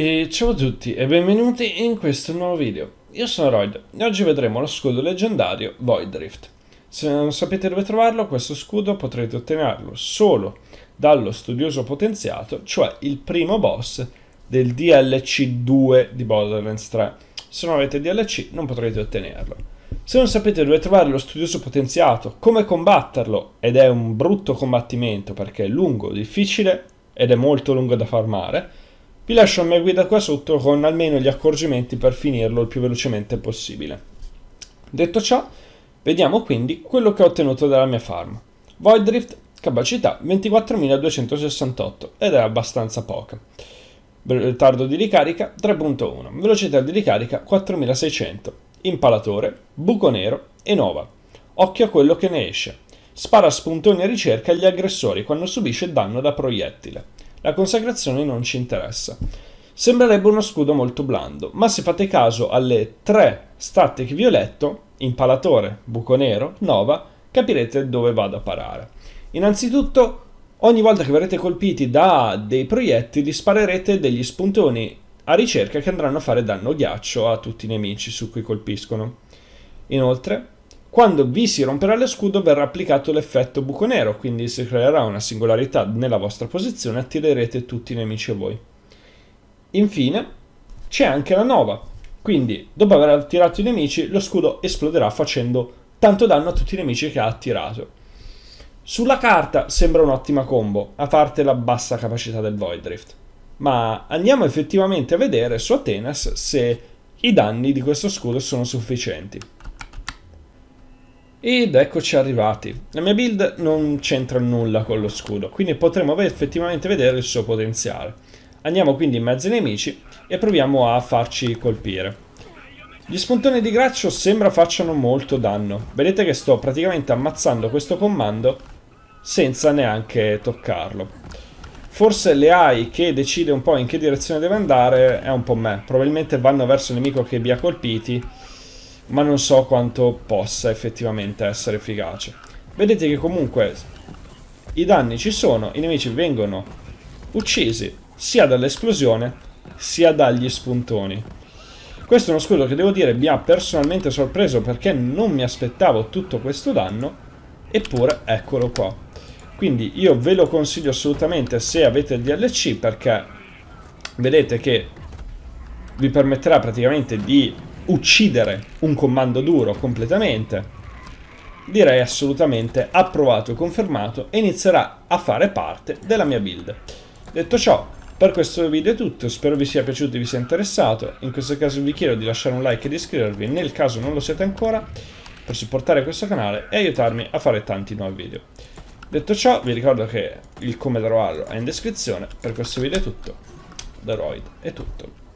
E ciao a tutti e benvenuti in questo nuovo video. Io sono Royd e oggi vedremo lo scudo leggendario Void Rift. Se non sapete dove trovarlo, questo scudo potrete ottenerlo solo dallo studioso potenziato, cioè il primo boss del DLC 2 di Borderlands 3. Se non avete DLC non potrete ottenerlo. Se non sapete dove trovare lo studioso potenziato, come combatterlo, ed è un brutto combattimento perché è lungo, difficile ed è molto lungo da farmare, vi lascio a mia guida qua sotto con almeno gli accorgimenti per finirlo il più velocemente possibile. Detto ciò, vediamo quindi quello che ho ottenuto dalla mia farm. Void Drift, capacità 24.268 ed è abbastanza poca. Tardo di ricarica 3.1, velocità di ricarica 4.600, impalatore, buco nero e nova. Occhio a quello che ne esce. Spara spuntoni a ricerca agli aggressori quando subisce danno da proiettile. La consacrazione non ci interessa. Sembrerebbe uno scudo molto blando, ma se fate caso alle tre statte che vi ho letto, impalatore, buco nero, nova, capirete dove vado a parare. Innanzitutto, ogni volta che verrete colpiti da dei proiettili sparerete degli spuntoni a ricerca che andranno a fare danno ghiaccio a tutti i nemici su cui colpiscono. Inoltre, quando vi si romperà lo scudo verrà applicato l'effetto buco nero, quindi si creerà una singolarità nella vostra posizione e attirerete tutti i nemici a voi. Infine c'è anche la nova, quindi dopo aver attirato i nemici lo scudo esploderà facendo tanto danno a tutti i nemici che ha attirato. Sulla carta sembra un'ottima combo, a parte la bassa capacità del Void Rift. Ma andiamo effettivamente a vedere su Atenas se i danni di questo scudo sono sufficienti. Ed eccoci arrivati. La mia build non c'entra nulla con lo scudo, quindi potremo effettivamente vedere il suo potenziale. Andiamo quindi in mezzo ai nemici e proviamo a farci colpire. Gli spuntoni di graccio sembra facciano molto danno. Vedete che sto praticamente ammazzando questo comando senza neanche toccarlo. Forse le AI che decide un po' in che direzione deve andare è un po' me. Probabilmente vanno verso il nemico che vi ha colpiti ma non so quanto possa effettivamente essere efficace. Vedete che comunque i danni ci sono, i nemici vengono uccisi sia dall'esplosione sia dagli spuntoni. Questo è uno scudo che devo dire mi ha personalmente sorpreso perché non mi aspettavo tutto questo danno, eppure eccolo qua. Quindi io ve lo consiglio assolutamente se avete il DLC perché vedete che vi permetterà praticamente di uccidere un comando duro completamente, direi assolutamente approvato e confermato e inizierà a fare parte della mia build. Detto ciò, per questo video è tutto, spero vi sia piaciuto e vi sia interessato, in questo caso vi chiedo di lasciare un like e di iscrivervi nel caso non lo siete ancora, per supportare questo canale e aiutarmi a fare tanti nuovi video. Detto ciò, vi ricordo che il come darò allo è in descrizione, per questo video è tutto, da Roid è tutto.